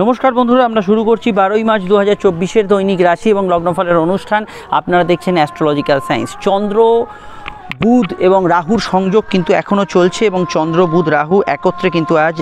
নমস্কার বন্ধুরা আমরা শুরু করছি বারোই মার্চ দু হাজার চব্বিশের দৈনিক রাশি এবং লগ্নফলের অনুষ্ঠান আপনারা দেখছেন অ্যাস্ট্রোলজিক্যাল সায়েন্স চন্দ্র বুধ এবং রাহুর সংযোগ কিন্তু এখনও চলছে এবং চন্দ্র বুধ রাহু একত্রে কিন্তু আজ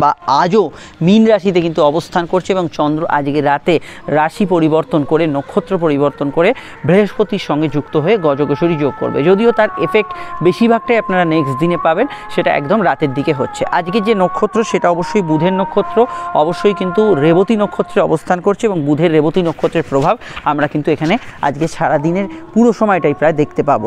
বা আজও মীন রাশিতে কিন্তু অবস্থান করছে এবং চন্দ্র আজকে রাতে রাশি পরিবর্তন করে নক্ষত্র পরিবর্তন করে বৃহস্পতির সঙ্গে যুক্ত হয়ে গজকেশরী যোগ করবে যদিও তার এফেক্ট বেশিরভাগটাই আপনারা নেক্সট দিনে পাবেন সেটা একদম রাতের দিকে হচ্ছে আজকে যে নক্ষত্র সেটা অবশ্যই বুধের নক্ষত্র অবশ্যই কিন্তু রেবতী নক্ষত্রে অবস্থান করছে এবং বুধের রেবতী নক্ষত্রের প্রভাব আমরা কিন্তু এখানে আজকে সারা দিনের পুরো সময়টাই প্রায় দেখতে পাবো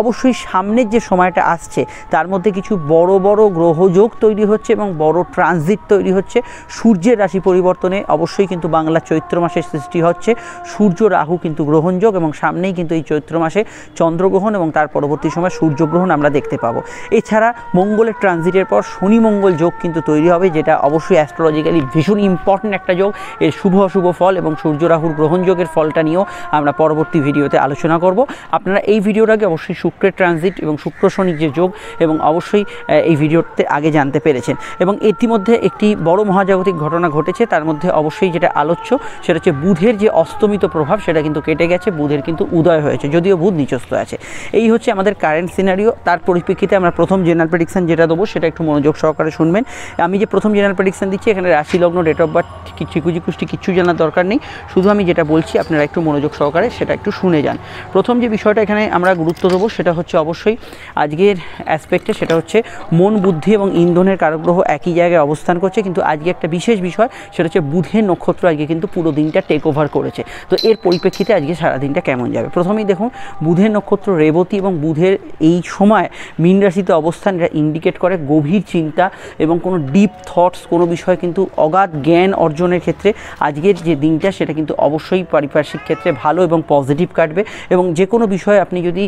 অবশ্যই সামনের যে সময়টা আসছে তার মধ্যে কিছু বড় বড় গ্রহযোগ তৈরি হচ্ছে এবং বড় ট্রানজিট তৈরি হচ্ছে সূর্যের রাশি পরিবর্তনে অবশ্যই কিন্তু বাংলা চৈত্র মাসের সৃষ্টি হচ্ছে সূর্য রাহু কিন্তু গ্রহণযোগ এবং সামনেই কিন্তু এই চৈত্র মাসে চন্দ্রগ্রহণ এবং তার পরবর্তী সময় সূর্যগ্রহণ আমরা দেখতে পাবো এছাড়া মঙ্গলের ট্রানজিটের পর শনি মঙ্গল যোগ কিন্তু তৈরি হবে যেটা অবশ্যই অ্যাস্ট্রোলজিক্যালি ভীষণ ইম্পর্ট্যান্ট একটা যোগ এর শুভ অশুভ ফল এবং সূর্য রাহুর গ্রহণযোগের ফলটা নিয়েও আমরা পরবর্তী ভিডিওতে আলোচনা করব আপনারা এই ভিডিওটাকে অবশ্যই শুক্রের ট্রানজিট এবং শুক্র শনির যে যোগ এবং অবশ্যই এই ভিডিওতে আগে জানতে পেরেছেন এবং এটি ইতিমধ্যে একটি বড় মহাজাগতিক ঘটনা ঘটেছে তার মধ্যে অবশ্যই যেটা আলোচ্য সেটা হচ্ছে বুধের যে অস্তমিত প্রভাব সেটা কিন্তু কেটে গেছে বুধের কিন্তু উদয় হয়েছে যদিও বুধ নিচস্ত আছে এই হচ্ছে আমাদের কারেন্ট সিনারিও তার পরিপ্রেক্ষিতে আমরা প্রথম জেনারেল প্রেডিকশান যেটা দেবো সেটা একটু মনোযোগ সহকারে শুনবেন আমি যে প্রথম জেনারেল প্রেডিকশান দিচ্ছি এখানে রাশি লগ্ন ডেট অফ বার্থ চিকুজি কুষ্টি কিচ্ছু জানার দরকার নেই শুধু আমি যেটা বলছি আপনারা একটু মনোযোগ সহকারে সেটা একটু শুনে যান প্রথম যে বিষয়টা এখানে আমরা গুরুত্ব দেবো সেটা হচ্ছে অবশ্যই আজকের অ্যাসপেক্টে সেটা হচ্ছে মন বুদ্ধি এবং ইন্ধনের কারগ্রহ একই জায়গায় জায়গায় অবস্থান করছে কিন্তু আজকে একটা বিশেষ বিষয় সেটা হচ্ছে বুধের নক্ষত্র আজকে কিন্তু পুরো দিনটা টেক ওভার করেছে তো এর পরিপ্রেক্ষিতে আজকে সারাদিনটা কেমন যাবে প্রথমেই দেখুন বুধের নক্ষত্র রেবতী এবং বুধের এই সময় মীন রাশিতে অবস্থান এটা ইন্ডিকেট করে গভীর চিন্তা এবং কোনো ডিপ থটস কোনো বিষয় কিন্তু অগাধ জ্ঞান অর্জনের ক্ষেত্রে আজকের যে দিনটা সেটা কিন্তু অবশ্যই পারিপার্শ্বিক ক্ষেত্রে ভালো এবং পজিটিভ কাটবে এবং যে কোনো বিষয়ে আপনি যদি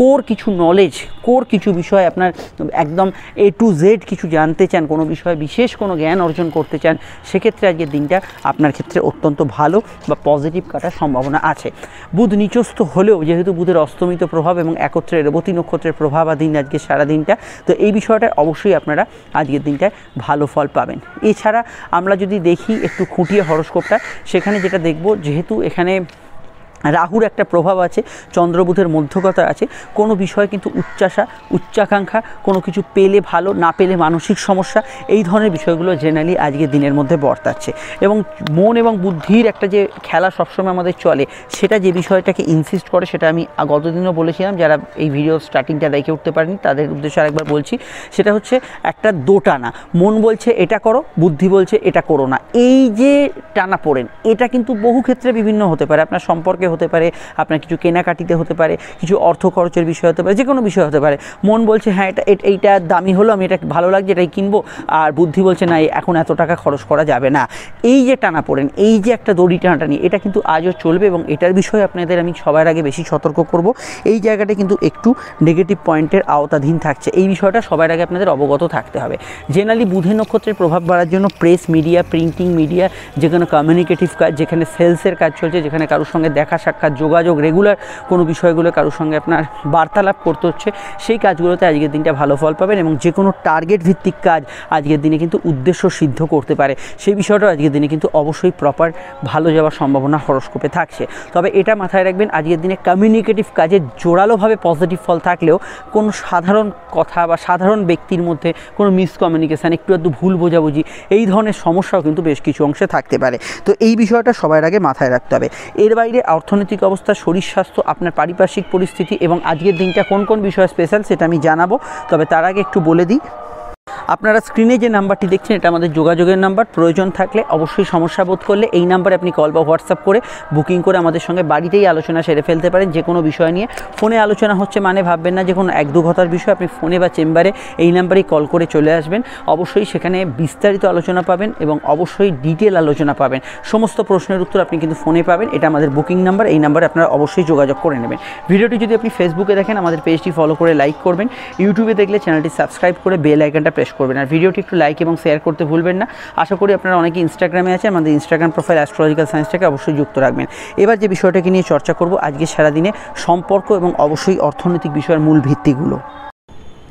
কোর কিছু নলেজ কোর কিছু বিষয় আপনার একদম এ টু জেড কিছু জানতে চান কোনো বিষয় বিষয়ে বিশেষ কোনো জ্ঞান অর্জন করতে চান সেক্ষেত্রে আজকের দিনটা আপনার ক্ষেত্রে অত্যন্ত ভালো বা পজিটিভ কাটার সম্ভাবনা আছে বুধ নিচস্ত হলেও যেহেতু বুধের অস্তমিত প্রভাব এবং একত্রে রেবতী নক্ষত্রের আধীন আজকে সারাদিনটা তো এই বিষয়টায় অবশ্যই আপনারা আজকের দিনটায় ভালো ফল পাবেন এছাড়া আমরা যদি দেখি একটু খুঁটিয়ে হরস্কোপটা সেখানে যেটা দেখব যেহেতু এখানে রাহুর একটা প্রভাব আছে চন্দ্রবুধের মধ্যকতা আছে কোনো বিষয়ে কিন্তু উচ্চাশা উচ্চাকাঙ্ক্ষা কোনো কিছু পেলে ভালো না পেলে মানসিক সমস্যা এই ধরনের বিষয়গুলো জেনারেলি আজকে দিনের মধ্যে বর্তাচ্ছে এবং মন এবং বুদ্ধির একটা যে খেলা সবসময় আমাদের চলে সেটা যে বিষয়টাকে ইনসিস্ট করে সেটা আমি গতদিনও বলেছিলাম যারা এই ভিডিও স্টার্টিংটা দেখে উঠতে পারেনি তাদের উদ্দেশ্যে আরেকবার বলছি সেটা হচ্ছে একটা দোটানা মন বলছে এটা করো বুদ্ধি বলছে এটা করো না এই যে টানা পড়েন এটা কিন্তু বহু ক্ষেত্রে বিভিন্ন হতে পারে আপনার সম্পর্কে হতে পারে আপনার কিছু কেনাকাটিতে হতে পারে কিছু অর্থ খরচের বিষয় হতে পারে যে কোনো বিষয় হতে পারে মন বলছে হ্যাঁ এটা এইটা দামি হলো আমি এটা ভালো লাগছে এটাই কিনবো আর বুদ্ধি বলছে না এখন এত টাকা খরচ করা যাবে না এই যে টানা পড়েন এই যে একটা দড়ি টানাটানি এটা কিন্তু আজও চলবে এবং এটার বিষয়ে আপনাদের আমি সবার আগে বেশি সতর্ক করব এই জায়গাটা কিন্তু একটু নেগেটিভ পয়েন্টের আওতাধীন থাকছে এই বিষয়টা সবার আগে আপনাদের অবগত থাকতে হবে জেনারেলি বুধে নক্ষত্রের প্রভাব বাড়ার জন্য প্রেস মিডিয়া প্রিন্টিং মিডিয়া যেখানে কমিউনিকেটিভ কাজ যেখানে সেলসের কাজ চলছে যেখানে কারোর সঙ্গে দেখা সাক্ষাৎ যোগাযোগ রেগুলার কোনো বিষয়গুলো কারোর সঙ্গে আপনার বার্তালাপ করতে হচ্ছে সেই কাজগুলোতে আজকের দিনটা ভালো ফল পাবেন এবং যে কোনো টার্গেট ভিত্তিক কাজ আজকের দিনে কিন্তু উদ্দেশ্য সিদ্ধ করতে পারে সেই বিষয়টাও আজকের দিনে কিন্তু অবশ্যই প্রপার ভালো যাওয়ার সম্ভাবনা হরস্কোপে থাকছে তবে এটা মাথায় রাখবেন আজকের দিনে কমিউনিকেটিভ কাজে জোরালোভাবে পজিটিভ ফল থাকলেও কোনো সাধারণ কথা বা সাধারণ ব্যক্তির মধ্যে কোনো মিসকমিউনিকেশান একটু একটু ভুল বোঝাবুঝি এই ধরনের সমস্যাও কিন্তু বেশ কিছু অংশে থাকতে পারে তো এই বিষয়টা সবার আগে মাথায় রাখতে হবে এর বাইরে অর্থ অর্থনৈতিক অবস্থা শরীর স্বাস্থ্য আপনার পারিপার্শ্বিক পরিস্থিতি এবং আজকের দিনটা কোন কোন বিষয়ে স্পেশাল সেটা আমি জানাবো তবে তার আগে একটু বলে দিই আপনারা স্ক্রিনে যে নাম্বারটি দেখছেন এটা আমাদের যোগাযোগের নাম্বার প্রয়োজন থাকলে অবশ্যই সমস্যা বোধ করলে এই নাম্বারে আপনি কল বা হোয়াটসঅ্যাপ করে বুকিং করে আমাদের সঙ্গে বাড়িতেই আলোচনা সেরে ফেলতে পারেন যে কোনো বিষয় নিয়ে ফোনে আলোচনা হচ্ছে মানে ভাববেন না যে কোনো এক দু ঘটার বিষয় আপনি ফোনে বা চেম্বারে এই নাম্বারেই কল করে চলে আসবেন অবশ্যই সেখানে বিস্তারিত আলোচনা পাবেন এবং অবশ্যই ডিটেল আলোচনা পাবেন সমস্ত প্রশ্নের উত্তর আপনি কিন্তু ফোনে পাবেন এটা আমাদের বুকিং নাম্বার এই নাম্বারে আপনারা অবশ্যই যোগাযোগ করে নেবেন ভিডিওটি যদি আপনি ফেসবুকে দেখেন আমাদের পেজটি ফলো করে লাইক করবেন ইউটিউবে দেখলে চ্যানেলটি সাবস্ক্রাইব করে বেল আইকনটা প্রেস করবেন আর ভিডিওটি একটু লাইক এবং শেয়ার করতে ভুলবেন না আশা করি আপনারা অনেকে ইনস্টাগ্রামে আছে আমাদের ইনস্টাগ্রাম প্রোফাইল অ্যাস্ট্রোলজিক্যাল সায়েন্সটাকে অবশ্যই যুক্ত রাখবেন এবার যে বিষয়টাকে নিয়ে চর্চা করব আজকে সারাদিনে সম্পর্ক এবং অবশ্যই অর্থনৈতিক বিষয়ের মূল ভিত্তিগুলো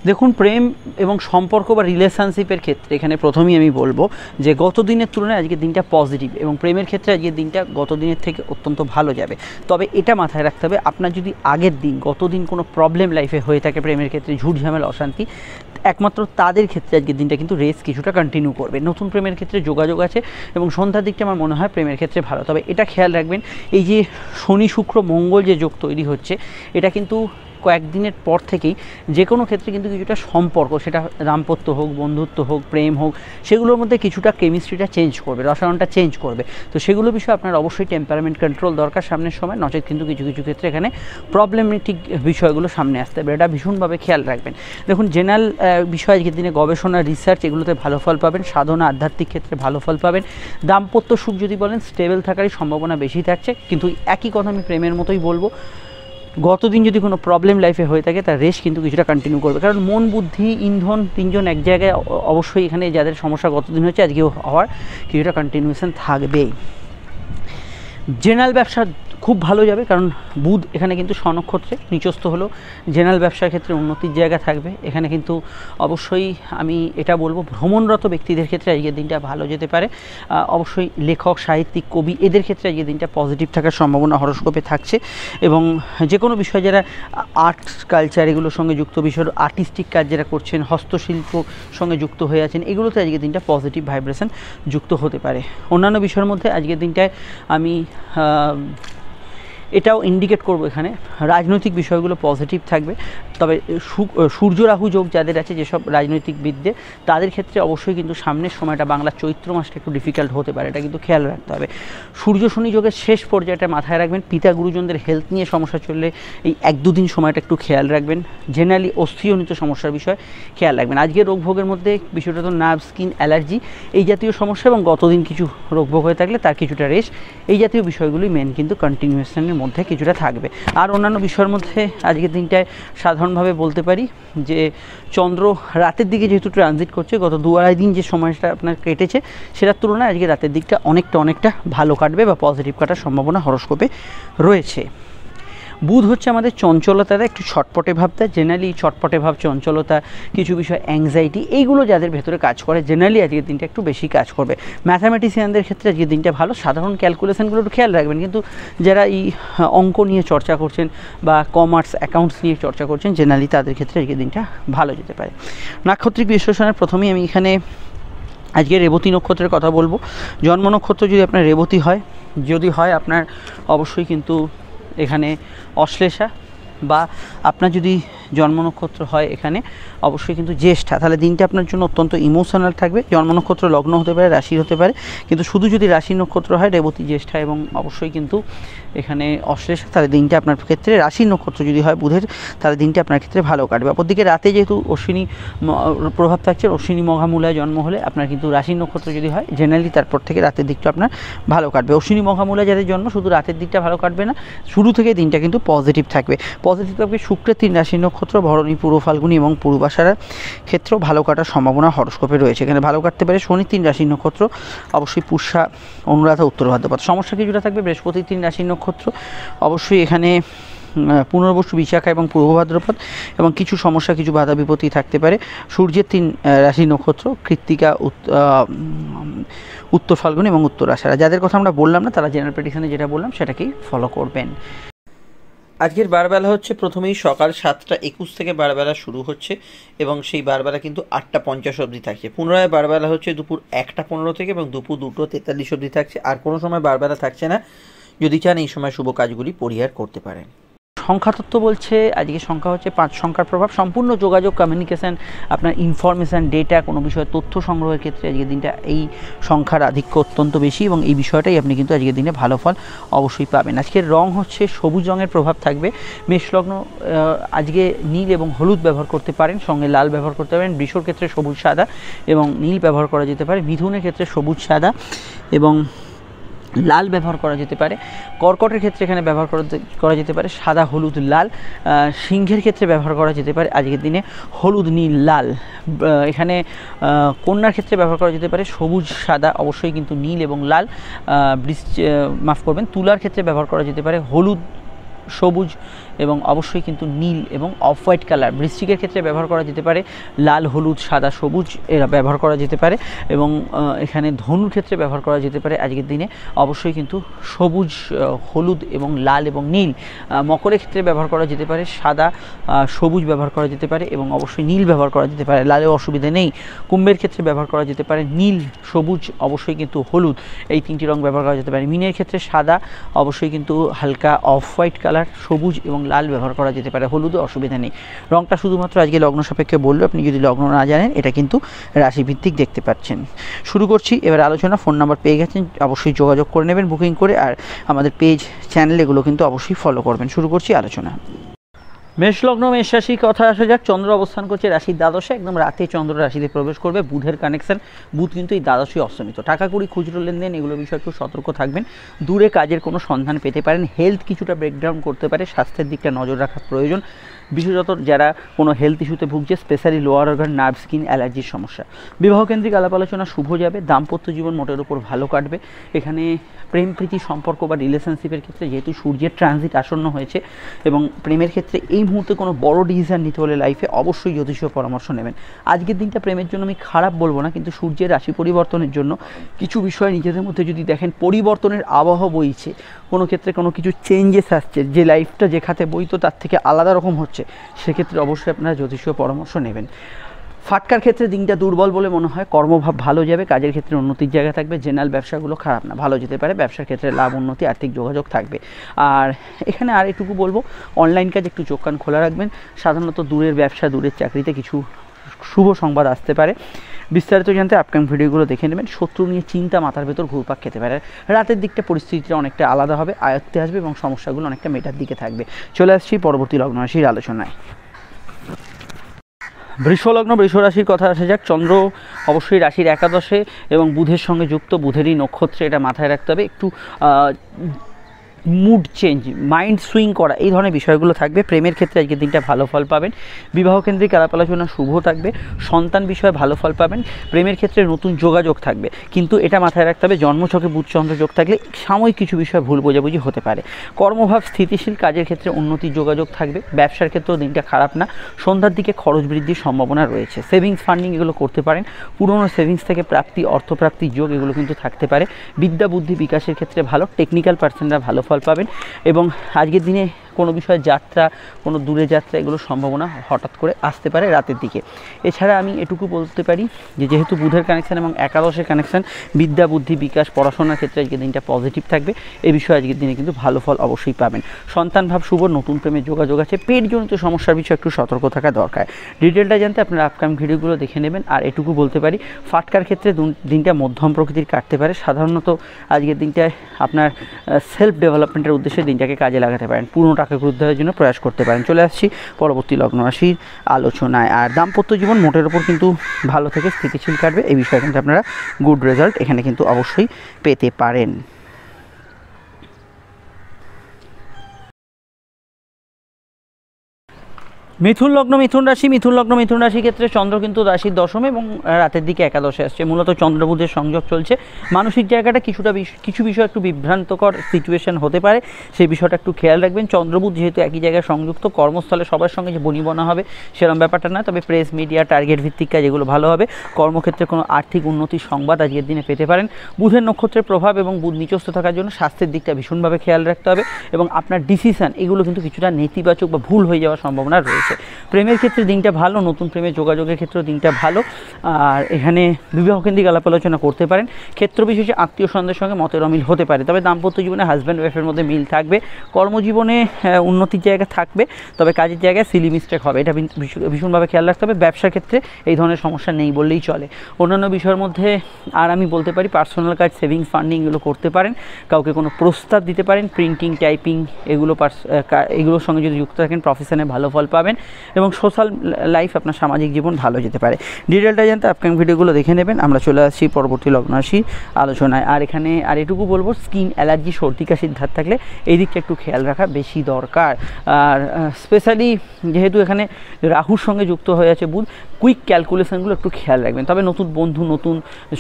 দেখুন প্রেম এবং সম্পর্ক বা রিলেশনশিপের ক্ষেত্রে এখানে প্রথমেই আমি বলবো যে গত দিনের তুলনায় আজকে দিনটা পজিটিভ এবং প্রেমের ক্ষেত্রে আজকের দিনটা গত দিনের থেকে অত্যন্ত ভালো যাবে তবে এটা মাথায় রাখতে হবে আপনার যদি আগের দিন গত দিন কোনো প্রবলেম লাইফে হয়ে থাকে প্রেমের ক্ষেত্রে ঝুট ঝামেলা অশান্তি একমাত্র তাদের ক্ষেত্রে আজকের দিনটা কিন্তু রেস কিছুটা কন্টিনিউ করবে নতুন প্রেমের ক্ষেত্রে যোগাযোগ আছে এবং সন্ধ্যার দিকটা আমার মনে হয় প্রেমের ক্ষেত্রে ভালো তবে এটা খেয়াল রাখবেন এই যে শনি শুক্র মঙ্গল যে যোগ তৈরি হচ্ছে এটা কিন্তু কয়েকদিনের পর থেকেই যে কোনো ক্ষেত্রে কিন্তু কিছুটা সম্পর্ক সেটা দাম্পত্য হোক বন্ধুত্ব হোক প্রেম হোক সেগুলোর মধ্যে কিছুটা কেমিস্ট্রিটা চেঞ্জ করবে রসায়নটা চেঞ্জ করবে তো সেগুলো বিষয়ে আপনার অবশ্যই টেম্পারামেন্ট কন্ট্রোল দরকার সামনের সময় নচেত কিন্তু কিছু কিছু ক্ষেত্রে এখানে প্রবলেমেটিক বিষয়গুলো সামনে আসতে হবে এটা ভীষণভাবে খেয়াল রাখবেন দেখুন জেনারেল বিষয় আজকের দিনে গবেষণা রিসার্চ এগুলোতে ভালো ফল পাবেন সাধনা আধ্যাত্মিক ক্ষেত্রে ভালো ফল পাবেন দাম্পত্য সুখ যদি বলেন স্টেবল থাকারই সম্ভাবনা বেশি থাকছে কিন্তু একই কথা আমি প্রেমের মতোই বলবো গতদিন যদি কোনো প্রবলেম লাইফে হয়ে থাকে তার রেস কিন্তু কিছুটা কন্টিনিউ করবে কারণ মন বুদ্ধি ইন্ধন তিনজন এক জায়গায় অবশ্যই এখানে যাদের সমস্যা গতদিন হচ্ছে আজকেও হওয়ার কিছুটা কন্টিনিউশন থাকবেই জেনারেল ব্যবসা খুব ভালো যাবে কারণ বুধ এখানে কিন্তু স্বনক্ষত্রে নিচস্থ হলো জেনারেল ব্যবসার ক্ষেত্রে উন্নতির জায়গা থাকবে এখানে কিন্তু অবশ্যই আমি এটা বলবো ভ্রমণরত ব্যক্তিদের ক্ষেত্রে আজকের দিনটা ভালো যেতে পারে অবশ্যই লেখক সাহিত্যিক কবি এদের ক্ষেত্রে আজকের দিনটা পজিটিভ থাকার সম্ভাবনা হরস্কোপে থাকছে এবং যে কোনো বিষয় যারা আর্ট কালচার এগুলোর সঙ্গে যুক্ত বিষয় আর্টিস্টিক কাজ যারা করছেন হস্তশিল্প সঙ্গে যুক্ত হয়ে আছেন এগুলোতে আজকের দিনটা পজিটিভ ভাইব্রেশন যুক্ত হতে পারে অন্যান্য বিষয়ের মধ্যে আজকের দিনটায় আমি এটাও ইন্ডিকেট করব এখানে রাজনৈতিক বিষয়গুলো পজিটিভ থাকবে তবে সূর্য রাহু যোগ যাদের আছে যেসব রাজনৈতিক বিদ্যে তাদের ক্ষেত্রে অবশ্যই কিন্তু সামনের সময়টা বাংলা চৈত্র মাসটা একটু ডিফিকাল্ট হতে পারে এটা কিন্তু খেয়াল রাখতে হবে সূর্য শনি যোগের শেষ পর্যায়টা মাথায় রাখবেন পিতা গুরুজনদের হেলথ নিয়ে সমস্যা চললে এই এক দুদিন সময়টা একটু খেয়াল রাখবেন জেনারেলি অস্থিজনিত সমস্যার বিষয় খেয়াল রাখবেন আজকে রোগভোগের মধ্যে বিষয়টা তো নার্ভ স্কিন অ্যালার্জি এই জাতীয় সমস্যা এবং গতদিন কিছু রোগভোগ হয়ে থাকলে তার কিছুটা রেশ এই জাতীয় বিষয়গুলি মেন কিন্তু কন্টিনিউয়েশনের মধ্যে কিছুটা থাকবে আর অন্যান্য বিষয়ের মধ্যে আজকের দিনটায় সাধারণভাবে বলতে পারি যে চন্দ্র রাতের দিকে যেহেতু ট্রানজিট করছে গত দু আড়াই দিন যে সময়টা আপনার কেটেছে সেটার তুলনায় আজকে রাতের দিকটা অনেকটা অনেকটা ভালো কাটবে বা পজিটিভ কাটার সম্ভাবনা হরস্কোপে রয়েছে বুধ হচ্ছে আমাদের চঞ্চলতাটা একটু ছটপটে ভাবতে জেনারেলি ছটপটে ভাব চঞ্চলতা কিছু বিষয় অ্যাংজাইটি এইগুলো যাদের ভেতরে কাজ করে জেনারেলি আজকের দিনটা একটু বেশি কাজ করবে ম্যাথামেটিসিয়ানদের ক্ষেত্রে আজকের দিনটা ভালো সাধারণ ক্যালকুলেশানগুলো একটু খেয়াল রাখবেন কিন্তু যারা এই অঙ্ক নিয়ে চর্চা করছেন বা কমার্স অ্যাকাউন্টস নিয়ে চর্চা করছেন জেনারেলি তাদের ক্ষেত্রে আজকের দিনটা ভালো যেতে পারে নাক্ষত্রিক বিশ্লেষণের প্রথমেই আমি এখানে আজকে রেবতী নক্ষত্রের কথা বলবো জন্ম নক্ষত্র যদি আপনার রেবতী হয় যদি হয় আপনার অবশ্যই কিন্তু এখানে অশ্লেষা বা আপনার যদি জন্ম নক্ষত্র হয় এখানে অবশ্যই কিন্তু জ্যেষ্ঠা তাহলে দিনটা আপনার জন্য অত্যন্ত ইমোশনাল থাকবে জন্ম নক্ষত্র লগ্ন হতে পারে রাশি হতে পারে কিন্তু শুধু যদি রাশি নক্ষত্র হয় রেবতী জ্যেষ্ঠা এবং অবশ্যই কিন্তু এখানে অশ্লেষ তাহলে দিনটা আপনার ক্ষেত্রে রাশি নক্ষত্র যদি হয় বুধের তাহলে দিনটা আপনার ক্ষেত্রে ভালো কাটবে অপরদিকে রাতে যেহেতু অশ্বিনী প্রভাব থাকছে অশ্বিনী মঘামূলায় জন্ম হলে আপনার কিন্তু রাশি নক্ষত্র যদি হয় জেনারেলি তারপর থেকে রাতের দিকটা আপনার ভালো কাটবে অশ্বিনী মঘামূলায় যাদের জন্ম শুধু রাতের দিকটা ভালো কাটবে না শুরু থেকে দিনটা কিন্তু পজিটিভ থাকবে পজিটিভ থাকবে শুক্রের তিন রাশি নক্ষত্র নক্ষত্র ভরণী পূর্ব ফাল্গুনি এবং পূর্বাশার ক্ষেত্রেও ভালো কাটার সম্ভাবনা হরস্কোপে রয়েছে এখানে ভালো কাটতে পারে শনি তিন রাশি নক্ষত্র অবশ্যই পুষা অনুরাধা উত্তর ভাদ্রপাত সমস্যা কিছুটা থাকবে বৃহস্পতি তিন রাশি নক্ষত্র অবশ্যই এখানে পুনর্বসু বিশাখা এবং পূর্ব ভাদ্রপদ এবং কিছু সমস্যা কিছু বাধা বিপত্তি থাকতে পারে সূর্যের তিন রাশি নক্ষত্র কৃত্তিকা উত্তর ফাল্গুন এবং উত্তর আশারা যাদের কথা আমরা বললাম না তারা জেনারেল প্রেডিকশানে যেটা বললাম সেটাকেই ফলো করবেন আজকের বারবেলা হচ্ছে প্রথমেই সকাল সাতটা একুশ থেকে বারবেলা শুরু হচ্ছে এবং সেই বারবেলা কিন্তু আটটা পঞ্চাশ অবধি থাকছে পুনরায় বারবেলা হচ্ছে দুপুর একটা পনেরো থেকে এবং দুপুর দুটো তেতাল্লিশ অবধি থাকছে আর কোনো সময় বারবেলা থাকছে না যদি চান এই সময় শুভ কাজগুলি পরিহার করতে পারেন সংখ্যা তত্ত্ব বলছে আজকে সংখ্যা হচ্ছে পাঁচ সংখ্যার প্রভাব সম্পূর্ণ যোগাযোগ কমিউনিকেশান আপনার ইনফরমেশান ডেটা কোনো বিষয়ে তথ্য সংগ্রহের ক্ষেত্রে আজকের দিনটা এই সংখ্যার আধিক্য অত্যন্ত বেশি এবং এই বিষয়টাই আপনি কিন্তু আজকের দিনে ভালো ফল অবশ্যই পাবেন আজকের রং হচ্ছে সবুজ রঙের প্রভাব থাকবে মেষলগ্ন আজকে নীল এবং হলুদ ব্যবহার করতে পারেন সঙ্গে লাল ব্যবহার করতে পারেন বৃষর ক্ষেত্রে সবুজ সাদা এবং নীল ব্যবহার করা যেতে পারে মিথুনের ক্ষেত্রে সবুজ সাদা এবং লাল ব্যবহার করা যেতে পারে কর্কটের ক্ষেত্রে এখানে ব্যবহার করা যেতে পারে সাদা হলুদ লাল সিংহের ক্ষেত্রে ব্যবহার করা যেতে পারে আজকের দিনে হলুদ নীল লাল এখানে কন্যার ক্ষেত্রে ব্যবহার করা যেতে পারে সবুজ সাদা অবশ্যই কিন্তু নীল এবং লাল বৃষ্টি মাফ করবেন তুলার ক্ষেত্রে ব্যবহার করা যেতে পারে হলুদ সবুজ এবং অবশ্যই কিন্তু নীল এবং অফ হোয়াইট কালার বৃষ্টিকের ক্ষেত্রে ব্যবহার করা যেতে পারে লাল হলুদ সাদা সবুজ এরা ব্যবহার করা যেতে পারে এবং এখানে ধনুর ক্ষেত্রে ব্যবহার করা যেতে পারে আজকের দিনে অবশ্যই কিন্তু সবুজ হলুদ এবং লাল এবং নীল মকরের ক্ষেত্রে ব্যবহার করা যেতে পারে সাদা সবুজ ব্যবহার করা যেতে পারে এবং অবশ্যই নীল ব্যবহার করা যেতে পারে লালে অসুবিধা নেই কুম্ভের ক্ষেত্রে ব্যবহার করা যেতে পারে নীল সবুজ অবশ্যই কিন্তু হলুদ এই তিনটি রং ব্যবহার করা যেতে পারে মিনের ক্ষেত্রে সাদা অবশ্যই কিন্তু হালকা অফ হোয়াইট কালার সবুজ এবং লাল ব্যবহার করা যেতে পারে হলুদও অসুবিধা নেই রঙটা শুধুমাত্র আজকে লগ্ন সাপেক্ষে বললো আপনি যদি লগ্ন না জানেন এটা কিন্তু রাশিভিত্তিক দেখতে পাচ্ছেন শুরু করছি এবার আলোচনা ফোন নাম্বার পেয়ে গেছেন অবশ্যই যোগাযোগ করে নেবেন বুকিং করে আর আমাদের পেজ চ্যানেল এগুলো কিন্তু অবশ্যই ফলো করবেন শুরু করছি আলোচনা মেষলগ্ন মেষ রাশির কথা আসা যাক চন্দ্র অবস্থান করছে রাশির দ্বাদশে একদম রাতে চন্দ্র রাশিতে প্রবেশ করবে বুধের কানেকশন বুধ কিন্তু এই দ্বাদশই অস্তমিত টাকা কুড়ি খুচরো লেনদেন এগুলো বিষয়ে একটু সতর্ক থাকবেন দূরে কাজের কোনো সন্ধান পেতে পারেন হেলথ কিছুটা ব্রেকডাউন করতে পারে স্বাস্থ্যের দিকটা নজর রাখা প্রয়োজন বিশেষত যারা কোনো হেলথ ইস্যুতে ভুগছে specially lower organ nerve skin অ্যালার্জির সমস্যা বিবাহকেন্দ্রিক আলাপ আলোচনা শুভ যাবে দাম্পত্য জীবন মোটের উপর ভালো কাটবে এখানে প্রেম প্রীতি সম্পর্ক বা রিলেশনশিপের ক্ষেত্রে যেহেতু সূর্যের ট্রানজিট আসন্ন হয়েছে এবং প্রেমের ক্ষেত্রে এই মুহূর্তে কোনো বড় ডিসিশন নিতে হলে লাইফে অবশ্যই জ্যোতিষীয় পরামর্শ নেবেন আজকের দিনটা প্রেমের জন্য আমি খারাপ বলবো না কিন্তু সূর্যের রাশি পরিবর্তনের জন্য কিছু বিষয় নিজেদের মধ্যে যদি দেখেন পরিবর্তনের আবহ বইছে কোনো ক্ষেত্রে কোনো কিছু চেঞ্জেস আসছে যে লাইফটা যে খাতে বইতো তার থেকে আলাদা রকম হচ্ছে সেক্ষেত্রে অবশ্যই আপনারা জ্যোতিষীয় পরামর্শ নেবেন ফাটকার ক্ষেত্রে দিনটা দুর্বল বলে মনে হয় কর্মভাব ভালো যাবে কাজের ক্ষেত্রে উন্নতির জায়গা থাকবে জেনারেল ব্যবসাগুলো খারাপ না ভালো যেতে পারে ব্যবসার ক্ষেত্রে লাভ উন্নতি আর্থিক যোগাযোগ থাকবে আর এখানে আর এটুকু বলবো অনলাইন কাজ একটু চোখ কান খোলা রাখবেন সাধারণত দূরের ব্যবসা দূরের চাকরিতে কিছু শুভ সংবাদ আসতে পারে বিস্তারিত জানতে আপকামিং ভিডিওগুলো দেখে নেবেন শত্রু নিয়ে চিন্তা মাথার ভেতর ঘুরপাক খেতে পারে রাতের দিকটা পরিস্থিতিটা অনেকটা আলাদা হবে আয়ত্তে আসবে এবং সমস্যাগুলো অনেকটা মেটার দিকে থাকবে চলে আসছি পরবর্তী লগ্ন রাশির আলোচনায় বৃষলগ্ন বৃষরাশির কথা আসা যাক চন্দ্র অবশ্যই রাশির একাদশে এবং বুধের সঙ্গে যুক্ত বুধেরই নক্ষত্রে এটা মাথায় রাখতে হবে একটু মুড চেঞ্জ মাইন্ড সুইং করা এই ধরনের বিষয়গুলো থাকবে প্রেমের ক্ষেত্রে আজকের দিনটা ভালো ফল পাবেন বিবাহ কেন্দ্রিক আলাপ আলোচনা শুভ থাকবে সন্তান বিষয়ে ভালো ফল পাবেন প্রেমের ক্ষেত্রে নতুন যোগাযোগ থাকবে কিন্তু এটা মাথায় রাখতে হবে জন্মছকে বুধচন্দ্র যোগ থাকলে সাময়িক কিছু বিষয়ে ভুল বোঝাবুঝি হতে পারে কর্মভাব স্থিতিশীল কাজের ক্ষেত্রে উন্নতি যোগাযোগ থাকবে ব্যবসার ক্ষেত্রেও দিনটা খারাপ না সন্ধ্যার দিকে খরচ বৃদ্ধির সম্ভাবনা রয়েছে সেভিংস ফান্ডিং এগুলো করতে পারেন পুরনো সেভিংস থেকে প্রাপ্তি অর্থপ্রাপ্তি যোগ এগুলো কিন্তু থাকতে পারে বিদ্যা বুদ্ধি বিকাশের ক্ষেত্রে ভালো টেকনিক্যাল পার্সনরা ভালো ফল পাবেন এবং আজকের দিনে কোনো বিষয়ে যাত্রা কোনো দূরে যাত্রা এগুলো সম্ভাবনা হঠাৎ করে আসতে পারে রাতের দিকে এছাড়া আমি এটুকু বলতে পারি যে যেহেতু বুধের কানেকশান এবং একাদশের কানেকশান বিদ্যা বুদ্ধি বিকাশ পড়াশোনার ক্ষেত্রে আজকের দিনটা পজিটিভ থাকবে এ বিষয়ে আজকের দিনে কিন্তু ভালো ফল অবশ্যই পাবেন সন্তান ভাব শুভ নতুন প্রেমের যোগাযোগ আছে পেটজনিত সমস্যার বিষয়ে একটু সতর্ক থাকা দরকার ডিটেলটা জানতে আপনারা আপকাম ভিডিওগুলো দেখে নেবেন আর এটুকু বলতে পারি ফাটকার ক্ষেত্রে দিনটা মধ্যম প্রকৃতির কাটতে পারে সাধারণত আজকের দিনটায় আপনার সেলফ ডেভেলপমেন্টের উদ্দেশ্যে দিনটাকে কাজে লাগাতে পারেন পুরোটা টাকা গ্রুপ জন্য প্রয়াস করতে পারেন চলে আসছি পরবর্তী লগ্ন রাশির আলোচনায় আর দাম্পত্য জীবন মোটের ওপর কিন্তু ভালো থেকে স্থিতিশীল কাটবে এই বিষয়ে কিন্তু আপনারা গুড রেজাল্ট এখানে কিন্তু অবশ্যই পেতে পারেন মিথুন লগ্ন মিথুন রাশি মিথুন লগ্ন মিথুন রাশির ক্ষেত্রে চন্দ্র কিন্তু রাশির দশম এবং রাতের দিকে একাদশে আসছে মূলত চন্দ্রবুধের সংযোগ চলছে মানসিক জায়গাটা কিছুটা কিছু বিষয় একটু বিভ্রান্তকর সিচুয়েশন হতে পারে সেই বিষয়টা একটু খেয়াল রাখবেন চন্দ্রবুধ যেহেতু একই জায়গায় সংযুক্ত কর্মস্থলে সবার সঙ্গে যে বনিবনা হবে সেরকম ব্যাপারটা না তবে প্রেস মিডিয়া টার্গেট ভিত্তিক কাজ এগুলো ভালো হবে কর্মক্ষেত্রে কোনো আর্থিক উন্নতির সংবাদ আজকের দিনে পেতে পারেন বুধের নক্ষত্রের প্রভাব এবং বুধ নিচস্থ থাকার জন্য স্বাস্থ্যের দিকটা ভীষণভাবে খেয়াল রাখতে হবে এবং আপনার ডিসিশান এগুলো কিন্তু কিছুটা নেতিবাচক বা ভুল হয়ে যাওয়ার সম্ভাবনা রয়েছে আসছে প্রেমের ক্ষেত্রে দিনটা ভালো নতুন প্রেমে যোগাযোগের ক্ষেত্রেও দিনটা ভালো আর এখানে কেন্দ্রিক আলাপ আলোচনা করতে পারেন ক্ষেত্র বিশেষে আত্মীয় সন্ধ্যের সঙ্গে মতের অমিল হতে পারে তবে দাম্পত্য জীবনে হাজব্যান্ড ওয়াইফের মধ্যে মিল থাকবে কর্মজীবনে উন্নতির জায়গা থাকবে তবে কাজের জায়গায় সিলি মিস্টেক হবে এটা ভীষণভাবে খেয়াল রাখতে হবে ব্যবসার ক্ষেত্রে এই ধরনের সমস্যা নেই বললেই চলে অন্যান্য বিষয়ের মধ্যে আর আমি বলতে পারি পার্সোনাল কাজ সেভিংস ফান্ডিং এগুলো করতে পারেন কাউকে কোনো প্রস্তাব দিতে পারেন প্রিন্টিং টাইপিং এগুলো এগুলোর সঙ্গে যদি যুক্ত থাকেন প্রফেশনে ভালো ফল পাবেন এবং সোশ্যাল লাইফ আপনার সামাজিক জীবন ভালো যেতে পারে ডিটেলটা জানতে আপকামিং ভিডিওগুলো দেখে নেবেন আমরা চলে আসছি পরবর্তী লগ্ন আসি আলোচনায় আর এখানে আর এটুকু বলবো স্কিন অ্যালার্জি সর্দি কাশির ধার থাকলে এই দিকটা একটু খেয়াল রাখা বেশি দরকার আর স্পেশালি যেহেতু এখানে রাহুর সঙ্গে যুক্ত হয়ে আছে বুধ কুইক ক্যালকুলেশনগুলো একটু খেয়াল রাখবেন তবে নতুন বন্ধু নতুন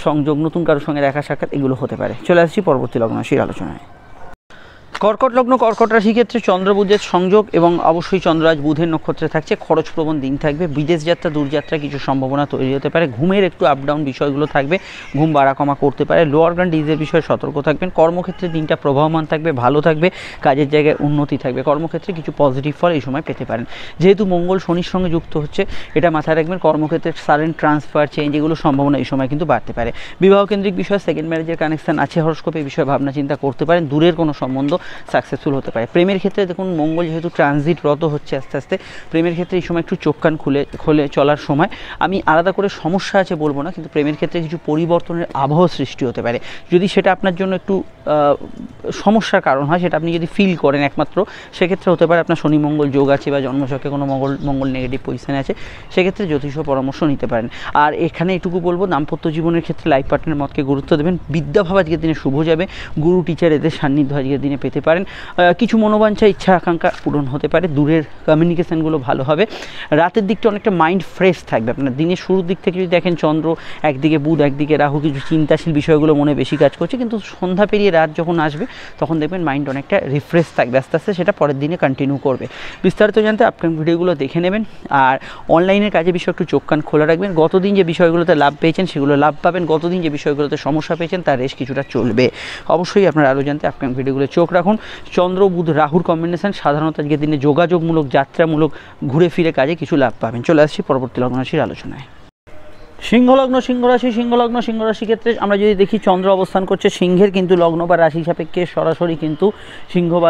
সংযোগ নতুন কারোর সঙ্গে দেখা সাক্ষাৎ এগুলো হতে পারে চলে আসছি পরবর্তী লগ্ন লগ্নশীর আলোচনায় কর্কট লগ্ন কর্কট রাশি ক্ষেত্রে চন্দ্রবুধের সংযোগ এবং অবশ্যই চন্দ্রাজ বুধের নক্ষত্রে থাকছে খরচপ্রবণ দিন থাকবে বিদেশ যাত্রা দূরযাত্রা কিছু সম্ভাবনা তৈরি হতে পারে ঘুমের একটু আপডাউন বিষয়গুলো থাকবে ঘুম বাড়া কমা করতে পারে লোয়ার গ্রান্ড ডিজের বিষয়ে সতর্ক থাকবেন কর্মক্ষেত্রে দিনটা প্রবাহমান থাকবে ভালো থাকবে কাজের জায়গায় উন্নতি থাকবে কর্মক্ষেত্রে কিছু পজিটিভ ফল এই সময় পেতে পারেন যেহেতু মঙ্গল শনির সঙ্গে যুক্ত হচ্ছে এটা মাথায় রাখবেন কর্মক্ষেত্রে সারেন্ট ট্রান্সফার চেঞ্জ এগুলো সম্ভাবনা এই সময় কিন্তু বাড়তে পারে বিবাহ কেন্দ্রিক বিষয়ে সেকেন্ড ম্যারেজের কানেকশন আছে হরস্কোপে বিষয়ে ভাবনা চিন্তা করতে পারেন দূরের কোনো সম্বন্ধ সাকসেসফুল হতে পারে প্রেমের ক্ষেত্রে দেখুন মঙ্গল যেহেতু রত হচ্ছে আস্তে আস্তে প্রেমের ক্ষেত্রে এই সময় একটু চোখ কান খুলে খুলে চলার সময় আমি আলাদা করে সমস্যা আছে বলবো না কিন্তু প্রেমের ক্ষেত্রে কিছু পরিবর্তনের আবহ সৃষ্টি হতে পারে যদি সেটা আপনার জন্য একটু সমস্যার কারণ হয় সেটা আপনি যদি ফিল করেন একমাত্র সেক্ষেত্রে হতে পারে আপনার শনি মঙ্গল যোগ আছে বা জন্মচকে কোনো মঙ্গল মঙ্গল নেগেটিভ পজিশানে আছে সেক্ষেত্রে জ্যোতিষ পরামর্শ নিতে পারেন আর এখানে এটুকু বলবো দাম্পত্য জীবনের ক্ষেত্রে লাইফ পার্টনারের মতকে গুরুত্ব দেবেন বিদ্যাভাব আজকের দিনে শুভ যাবে গুরু টিচার এদের সান্নিধ্য আজকের দিনে পেতে করতে পারেন কিছু মনোবাঞ্ছা ইচ্ছা আকাঙ্ক্ষা পূরণ হতে পারে দূরের কমিউনিকেশানগুলো ভালো হবে রাতের দিকটা অনেকটা মাইন্ড ফ্রেশ থাকবে আপনার দিনের শুরুর দিক থেকে যদি দেখেন চন্দ্র একদিকে বুধ একদিকে রাহু কিছু চিন্তাশীল বিষয়গুলো মনে বেশি কাজ করছে কিন্তু সন্ধ্যা পেরিয়ে রাত যখন আসবে তখন দেখবেন মাইন্ড অনেকটা রিফ্রেশ থাকবে আস্তে আস্তে সেটা পরের দিনে কন্টিনিউ করবে বিস্তারিত জানতে আপনার ভিডিওগুলো দেখে নেবেন আর অনলাইনের কাজে বিষয় একটু চোখ কান খোলা রাখবেন গতদিন যে বিষয়গুলোতে লাভ পেয়েছেন সেগুলো লাভ পাবেন গতদিন যে বিষয়গুলোতে সমস্যা পেয়েছেন তার রেশ কিছুটা চলবে অবশ্যই আপনার আলো জানতে আপনার ভিডিওগুলো চোখ রাখুন তখন চন্দ্র বুধ রাহুর কম্বিনেশন সাধারণত আজকের দিনে যোগাযোগমূলক যাত্রামূলক ঘুরে ফিরে কাজে কিছু লাভ পাবেন চলে আসছি পরবর্তী লগ্নরাশির আলোচনায় সিংহলগ্ন সিংহরাশি সিংহলগ্ন সিংহরাশি ক্ষেত্রে আমরা যদি দেখি চন্দ্র অবস্থান করছে সিংহের কিন্তু লগ্ন বা রাশি সাপেক্ষে সরাসরি কিন্তু সিংহ বা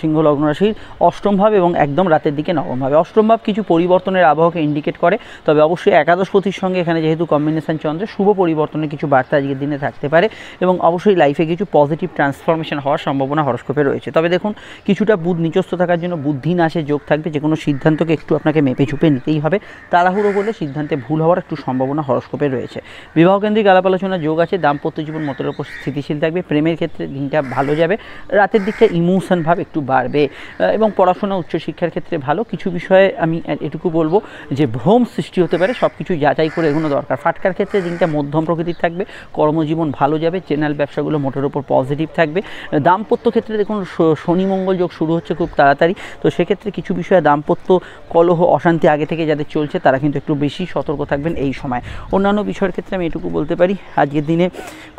সিংহ লগ্ন রাশির অষ্টম ভাব এবং একদম রাতের দিকে নবম ভাবে অষ্টম ভাব কিছু পরিবর্তনের আবহাওয়াকে ইন্ডিকেট করে তবে অবশ্যই একাদশ পতির সঙ্গে এখানে যেহেতু কম্বিনেশন চন্দ্র শুভ পরিবর্তনের কিছু বার্তা আজকের দিনে থাকতে পারে এবং অবশ্যই লাইফে কিছু পজিটিভ ট্রান্সফরমেশন হওয়ার সম্ভাবনা হরস্কোপে রয়েছে তবে দেখুন কিছুটা বুধ নিচস্থ থাকার জন্য বুদ্ধি নাশে যোগ থাকবে যে কোনো সিদ্ধান্তকে একটু আপনাকে মেপে চুপে নিতেই হবে তাড়াহুড়ো করলে সিদ্ধান্তে ভুল হওয়ার একটু সম্ভাবনা হরস্কোপে রয়েছে বিবাহ কেন্দ্রিক আলাপ আলোচনা যোগ আছে দাম্পত্য জীবন মতের ওপর স্থিতিশীল থাকবে প্রেমের ক্ষেত্রে দিনটা ভালো যাবে রাতের দিকটা ইমোশন ভাব একটু বাড়বে এবং পড়াশোনা উচ্চশিক্ষার ক্ষেত্রে ভালো কিছু বিষয়ে আমি এটুকু বলবো যে ভ্রম সৃষ্টি হতে পারে সব কিছু যাচাই করে এগুলো দরকার ফাটকার ক্ষেত্রে দিনটা মধ্যম প্রকৃতির থাকবে কর্মজীবন ভালো যাবে চ্যানেল ব্যবসাগুলো মোটের ওপর পজিটিভ থাকবে দাম্পত্য ক্ষেত্রে দেখুন শনি মঙ্গল যোগ শুরু হচ্ছে খুব তাড়াতাড়ি তো সেক্ষেত্রে কিছু বিষয়ে দাম্পত্য কলহ অশান্তি আগে থেকে যাদের চলছে তারা কিন্তু একটু বেশি সতর্ক থাকবেন এই সময় অন্যান্য বিষয়ের ক্ষেত্রে আমি এটুকু বলতে পারি আজকের দিনে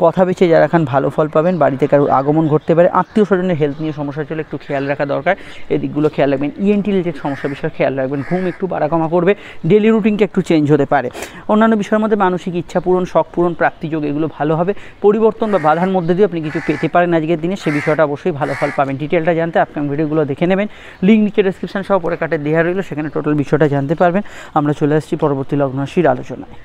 কথা বেছে যারা এখন ভালো ফল পাবেন বাড়িতে কারোর আগমন ঘটতে পারে আত্মীয় স্বজনের হেলথ নিয়ে সমস্যা চলে একটু খেয়াল রাখা দরকার এই দিকগুলো খেয়াল রাখবেন ইএনটি e রিলেটেড সমস্যা বিষয়ে খেয়াল রাখবেন ঘুম একটু বাড়াকমা করবে ডেলি রুটিনটা একটু চেঞ্জ হতে পারে অন্যান্য বিষয়ের মধ্যে মানসিক ইচ্ছা পূরণ শখ পূরণ প্রাপ্তিযোগ এগুলো ভালো হবে পরিবর্তন বা বাধার মধ্যে দিয়ে আপনি কিছু পেতে পারেন আজকের দিনে সে বিষয়টা অবশ্যই ভালো ফল পাবেন ডিটেলটা জানতে আপনার ভিডিওগুলো দেখে নেবেন লিঙ্ক নিচে ডিসক্রিপশন সহ পরে কাটে দেওয়া রইল সেখানে টোটাল বিষয়টা জানতে পারবেন আমরা চলে আসছি পরবর্তী লগ্নরাশির আলোচনায়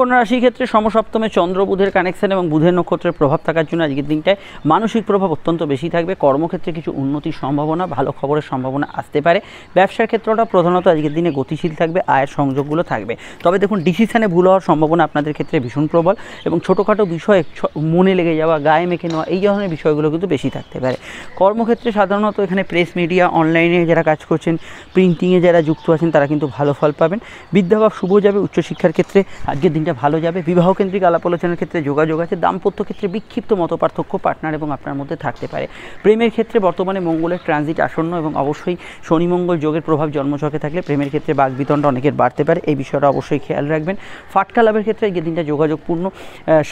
কোন রাশির ক্ষেত্রে সমসপ্তমে চন্দ্র বুধের কানেকশন এবং বুধের নক্ষত্রের প্রভাব থাকার জন্য আজকের দিনটায় মানসিক প্রভাব অত্যন্ত বেশি থাকবে কর্মক্ষেত্রে কিছু উন্নতির সম্ভাবনা ভালো খবরের সম্ভাবনা আসতে পারে ব্যবসার ক্ষেত্রটা প্রধানত আজকের দিনে গতিশীল থাকবে আয়ের সংযোগগুলো থাকবে তবে দেখুন ডিসিশানে ভুল হওয়ার সম্ভাবনা আপনাদের ক্ষেত্রে ভীষণ প্রবল এবং ছোটোখাটো বিষয়ে মনে লেগে যাওয়া গায়ে মেখে নেওয়া এই ধরনের বিষয়গুলো কিন্তু বেশি থাকতে পারে কর্মক্ষেত্রে সাধারণত এখানে প্রেস মিডিয়া অনলাইনে যারা কাজ করছেন প্রিন্টিংয়ে যারা যুক্ত আছেন তারা কিন্তু ভালো ফল পাবেন বিদ্যাভাব শুভ যাবে উচ্চশিক্ষার ক্ষেত্রে আজকের দিন দিনটা ভালো যাবে বিবাহ কেন্দ্রিক আলাপ আলোচনার ক্ষেত্রে যোগাযোগ আছে দাম্পত্য ক্ষেত্রে বিক্ষিপ্ত মত পার্থক্য পার্টনার এবং আপনার মধ্যে থাকতে পারে প্রেমের ক্ষেত্রে বর্তমানে মঙ্গলের ট্রানজিট আসন্ন এবং অবশ্যই শনি মঙ্গল যোগের প্রভাব জন্মছকে থাকলে প্রেমের ক্ষেত্রে বাঘবিতণ্ড অনেকের বাড়তে পারে এই বিষয়টা অবশ্যই খেয়াল রাখবেন ফাটকা লাভের ক্ষেত্রে এই দিনটা যোগাযোগপূর্ণ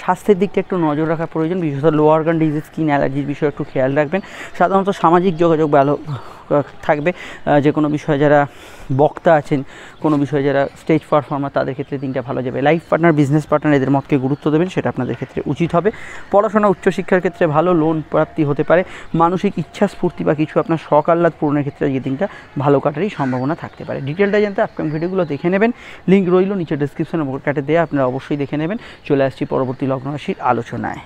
স্বাস্থ্যের দিকটা একটু নজর রাখা প্রয়োজন বিশেষত লো অর্গান ডিজিজ স্কিন অ্যালার্জির বিষয়ে একটু খেয়াল রাখবেন সাধারণত সামাজিক যোগাযোগ ভালো থাকবে যে কোনো বিষয়ে যারা বক্তা আছেন কোনো বিষয়ে যারা স্টেজ পারফর্মার তাদের ক্ষেত্রে দিনটা ভালো যাবে লাইফ পার্টনার বিজনেস পার্টনার এদের মতকে গুরুত্ব দেবেন সেটা আপনাদের ক্ষেত্রে উচিত হবে পড়াশোনা উচ্চশিক্ষার ক্ষেত্রে ভালো লোন প্রাপ্তি হতে পারে মানসিক ইচ্ছা স্ফূর্তি বা কিছু আপনার শখ আহ্লাদ পূরণের ক্ষেত্রে এই দিনটা ভালো কাটারই সম্ভাবনা থাকতে পারে ডিটেলটা জানতে আপনার ভিডিওগুলো দেখে নেবেন লিঙ্ক রইল নিচে ডিসক্রিপশন কাটে দেওয়া আপনারা অবশ্যই দেখে নেবেন চলে আসছি পরবর্তী লগ্ন রাশির আলোচনায়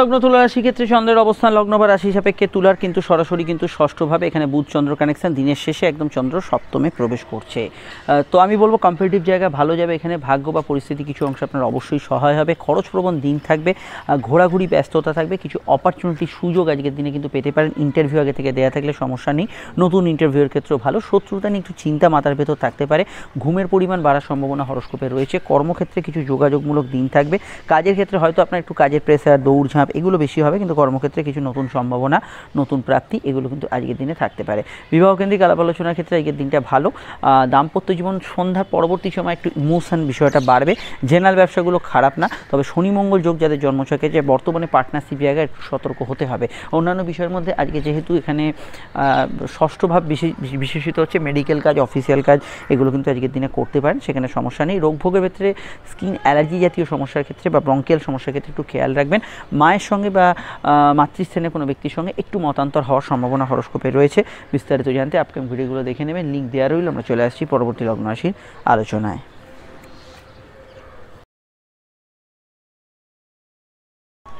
লগ্ন তুলা রাশি ক্ষেত্রে চন্দ্রের অবস্থান লগ্ন বা রাশি সাপেক্ষে তুলার কিন্তু সরাসরি কিন্তু ষষ্ঠভাবে এখানে বুধ চন্দ্র কানেকশান দিনের শেষে একদম চন্দ্র সপ্তমে প্রবেশ করছে তো আমি বলবো কম্পিটিভ জায়গা ভালো যাবে এখানে ভাগ্য বা পরিস্থিতি কিছু অংশ আপনার অবশ্যই সহায় হবে খরচপ্রবণ দিন থাকবে ঘোরাঘুরি ব্যস্ততা থাকবে কিছু অপরচুনিটি সুযোগ আজকের দিনে কিন্তু পেতে পারেন ইন্টারভিউ আগে থেকে দেওয়া থাকলে সমস্যা নেই নতুন ইন্টারভিউয়ের ক্ষেত্রেও ভালো শত্রুতা নিয়ে একটু চিন্তা মাথার ভেতর থাকতে পারে ঘুমের পরিমাণ বাড়ার সম্ভাবনা হরস্কোপে রয়েছে কর্মক্ষেত্রে কিছু যোগাযোগমূলক দিন থাকবে কাজের ক্ষেত্রে হয়তো আপনার একটু কাজের প্রেসার দৌড় ঝাঁপ এগুলো বেশি হবে কিন্তু কর্মক্ষেত্রে কিছু নতুন সম্ভাবনা নতুন প্রাপ্তি এগুলো কিন্তু আজকের দিনে থাকতে পারে বিবাহ কেন্দ্রিক আলাপ আলোচনার ক্ষেত্রে আজকের দিনটা ভালো দাম্পত্য জীবন সন্ধ্যার পরবর্তী সময় একটু ইমোশন বিষয়টা বাড়বে জেনারেল ব্যবসাগুলো খারাপ না তবে শনি মঙ্গল যোগ যাদের জন্মছকে যে বর্তমানে পার্টনারশিপ জায়গায় একটু সতর্ক হতে হবে অন্যান্য বিষয়ের মধ্যে আজকে যেহেতু এখানে ষষ্ঠভাব বিশেষিত হচ্ছে মেডিকেল কাজ অফিসিয়াল কাজ এগুলো কিন্তু আজকের দিনে করতে পারেন সেখানে সমস্যা নেই রোগভোগের ক্ষেত্রে স্কিন অ্যালার্জি জাতীয় সমস্যার ক্ষেত্রে বা ব্রঙ্কিয়াল সমস্যার ক্ষেত্রে একটু খেয়াল রাখবেন মায়ের সঙ্গে বা মাতৃস্থানে কোনো ব্যক্তির সঙ্গে একটু মতান্তর হওয়ার সম্ভাবনা হরস্কোপে রয়েছে বিস্তারিত জানতে আপকাম ভিডিওগুলো দেখে নেবেন লিঙ্ক দেওয়া রইল আমরা চলে আসছি পরবর্তী লগ্ন আলোচনায়